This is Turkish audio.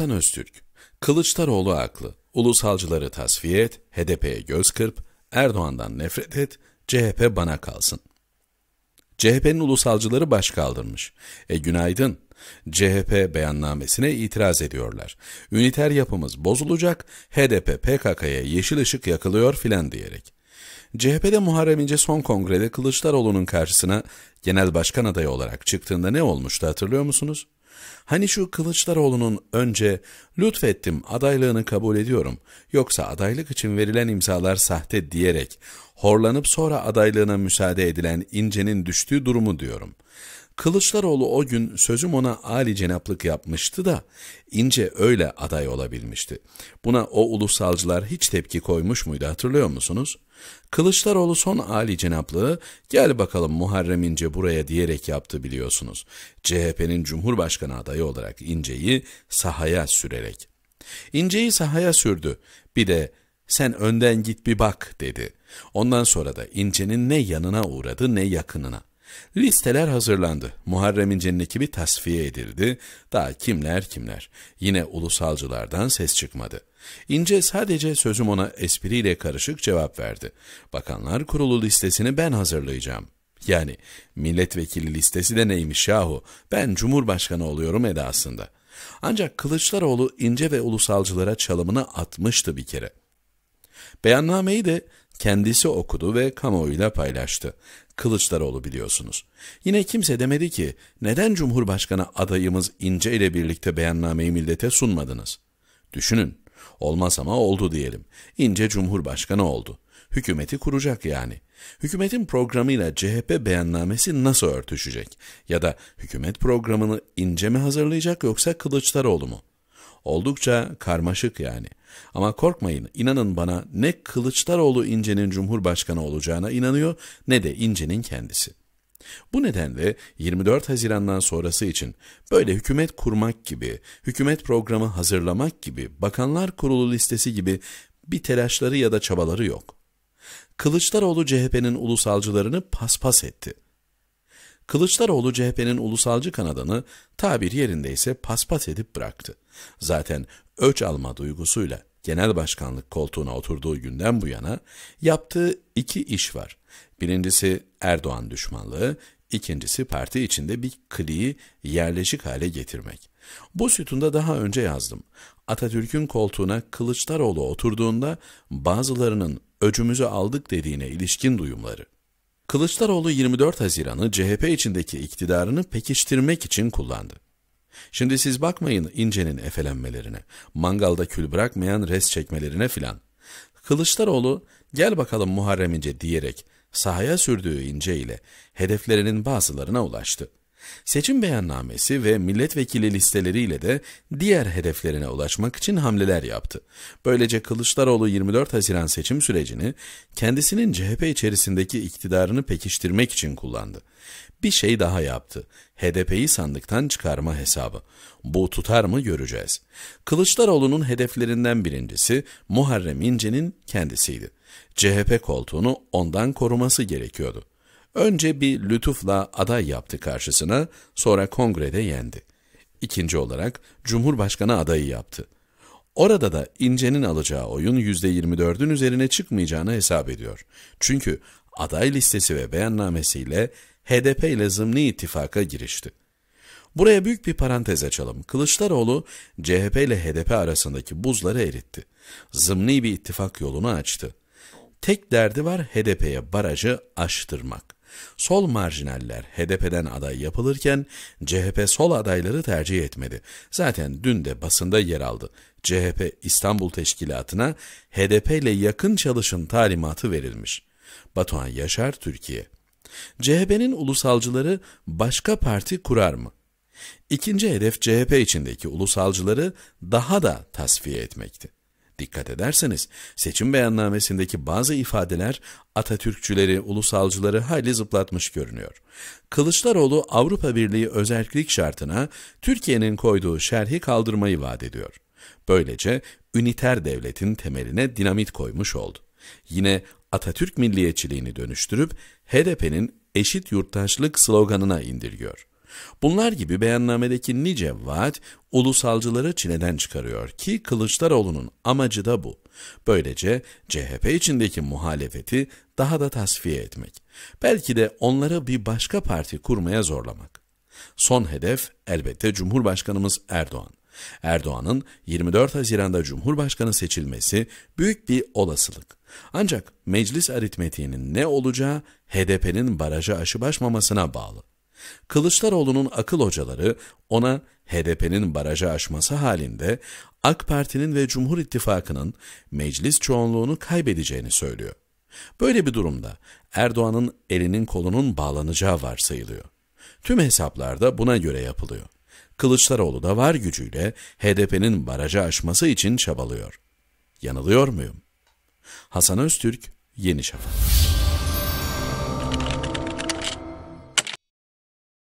Hasan Öztürk, Kılıçdaroğlu aklı, ulusalcıları tasfiye et, HDP'ye göz kırp, Erdoğan'dan nefret et, CHP bana kalsın. CHP'nin ulusalcıları baş kaldırmış. E günaydın. CHP beyannamesine itiraz ediyorlar. Üniter yapımız bozulacak, HDP PKK'ya yeşil ışık yakılıyor filan diyerek. CHP'de Muharrem İnce son kongrede Kılıçdaroğlu'nun karşısına genel başkan adayı olarak çıktığında ne olmuştu hatırlıyor musunuz? Hani şu Kılıçdaroğlu'nun önce lütfettim adaylığını kabul ediyorum yoksa adaylık için verilen imzalar sahte diyerek horlanıp sonra adaylığına müsaade edilen İnce'nin düştüğü durumu diyorum. Kılıçdaroğlu o gün sözüm ona Ali cenaplık yapmıştı da Ince öyle aday olabilmişti. Buna o ulusalcılar hiç tepki koymuş muydu hatırlıyor musunuz? Kılıçdaroğlu son Ali cenaplığı gel bakalım Muharrem İnce buraya diyerek yaptı biliyorsunuz. CHP'nin Cumhurbaşkanı adayı olarak İnce'yi sahaya sürerek. İnce'yi sahaya sürdü. Bir de sen önden git bir bak dedi. Ondan sonra da İnce'nin ne yanına uğradı ne yakınına. Listeler hazırlandı. Muharrem İnce'nin ekibi tasfiye edildi. Daha kimler kimler. Yine ulusalcılardan ses çıkmadı. İnce sadece sözüm ona espriyle karışık cevap verdi. Bakanlar Kurulu listesini ben hazırlayacağım. Yani milletvekili listesi de neymiş yahu ben cumhurbaşkanı oluyorum edasında. Ancak Kılıçdaroğlu ince ve ulusalcılara çalımını atmıştı bir kere. Beyannameyi de kendisi okudu ve kamuoyuyla paylaştı. Kılıçdaroğlu biliyorsunuz. Yine kimse demedi ki neden Cumhurbaşkanı adayımız İnce ile birlikte beyannameyi millete sunmadınız? Düşünün, olmaz ama oldu diyelim. İnce Cumhurbaşkanı oldu. Hükümeti kuracak yani. Hükümetin programıyla CHP beyannamesi nasıl örtüşecek? Ya da hükümet programını İnce mi hazırlayacak yoksa Kılıçdaroğlu mu? Oldukça karmaşık yani. Ama korkmayın, inanın bana ne Kılıçdaroğlu İnce'nin Cumhurbaşkanı olacağına inanıyor ne de İnce'nin kendisi. Bu nedenle 24 Haziran'dan sonrası için böyle hükümet kurmak gibi, hükümet programı hazırlamak gibi, bakanlar kurulu listesi gibi bir telaşları ya da çabaları yok. Kılıçdaroğlu CHP'nin ulusalcılarını paspas etti.'' Kılıçdaroğlu CHP'nin ulusalcı kanadını tabir yerindeyse paspas edip bıraktı. Zaten öç alma duygusuyla genel başkanlık koltuğuna oturduğu günden bu yana yaptığı iki iş var. Birincisi Erdoğan düşmanlığı, ikincisi parti içinde bir kliği yerleşik hale getirmek. Bu sütunda daha önce yazdım. Atatürk'ün koltuğuna Kılıçdaroğlu oturduğunda bazılarının öcümüzü aldık dediğine ilişkin duyumları. Kılıçdaroğlu 24 Haziran'ı CHP içindeki iktidarını pekiştirmek için kullandı. Şimdi siz bakmayın İnce'nin efelenmelerine, mangalda kül bırakmayan res çekmelerine filan. Kılıçdaroğlu gel bakalım Muharrem İnce diyerek sahaya sürdüğü İnce ile hedeflerinin bazılarına ulaştı. Seçim beyannamesi ve milletvekili listeleriyle de diğer hedeflerine ulaşmak için hamleler yaptı. Böylece Kılıçdaroğlu 24 Haziran seçim sürecini kendisinin CHP içerisindeki iktidarını pekiştirmek için kullandı. Bir şey daha yaptı. HDP'yi sandıktan çıkarma hesabı. Bu tutar mı göreceğiz. Kılıçdaroğlu'nun hedeflerinden birincisi Muharrem İnce'nin kendisiydi. CHP koltuğunu ondan koruması gerekiyordu. Önce bir lütufla aday yaptı karşısına, sonra kongrede yendi. İkinci olarak Cumhurbaşkanı adayı yaptı. Orada da İnce'nin alacağı oyun %24'ün üzerine çıkmayacağını hesap ediyor. Çünkü aday listesi ve beyannamesiyle HDP ile zımni ittifaka girişti. Buraya büyük bir parantez açalım. Kılıçdaroğlu, CHP ile HDP arasındaki buzları eritti. Zımni bir ittifak yolunu açtı. Tek derdi var HDP'ye barajı aştırmak. Sol marjinaller HDP'den aday yapılırken CHP sol adayları tercih etmedi. Zaten dün de basında yer aldı. CHP İstanbul Teşkilatı'na HDP ile yakın çalışın talimatı verilmiş. Batuhan Yaşar Türkiye CHP'nin ulusalcıları başka parti kurar mı? İkinci hedef CHP içindeki ulusalcıları daha da tasfiye etmekti. Dikkat ederseniz seçim beyannamesindeki bazı ifadeler Atatürkçüleri, ulusalcıları hayli zıplatmış görünüyor. Kılıçdaroğlu Avrupa Birliği özellik şartına Türkiye'nin koyduğu şerhi kaldırmayı vaat ediyor. Böylece üniter devletin temeline dinamit koymuş oldu. Yine Atatürk milliyetçiliğini dönüştürüp HDP'nin eşit yurttaşlık sloganına indirgiyor. Bunlar gibi beyannamedeki nice vaat ulusalcıları çileden çıkarıyor ki Kılıçdaroğlu'nun amacı da bu. Böylece CHP içindeki muhalefeti daha da tasfiye etmek. Belki de onları bir başka parti kurmaya zorlamak. Son hedef elbette Cumhurbaşkanımız Erdoğan. Erdoğan'ın 24 Haziran'da Cumhurbaşkanı seçilmesi büyük bir olasılık. Ancak meclis aritmetiğinin ne olacağı HDP'nin baraja aşıp aşmamasına bağlı. Kılıçdaroğlu'nun akıl hocaları ona HDP'nin barajı aşması halinde AK Parti'nin ve Cumhur İttifakı'nın meclis çoğunluğunu kaybedeceğini söylüyor. Böyle bir durumda Erdoğan'ın elinin kolunun bağlanacağı varsayılıyor. Tüm hesaplarda buna göre yapılıyor. Kılıçdaroğlu da var gücüyle HDP'nin barajı aşması için çabalıyor. Yanılıyor muyum? Hasan Öztürk, Yeni Şafak.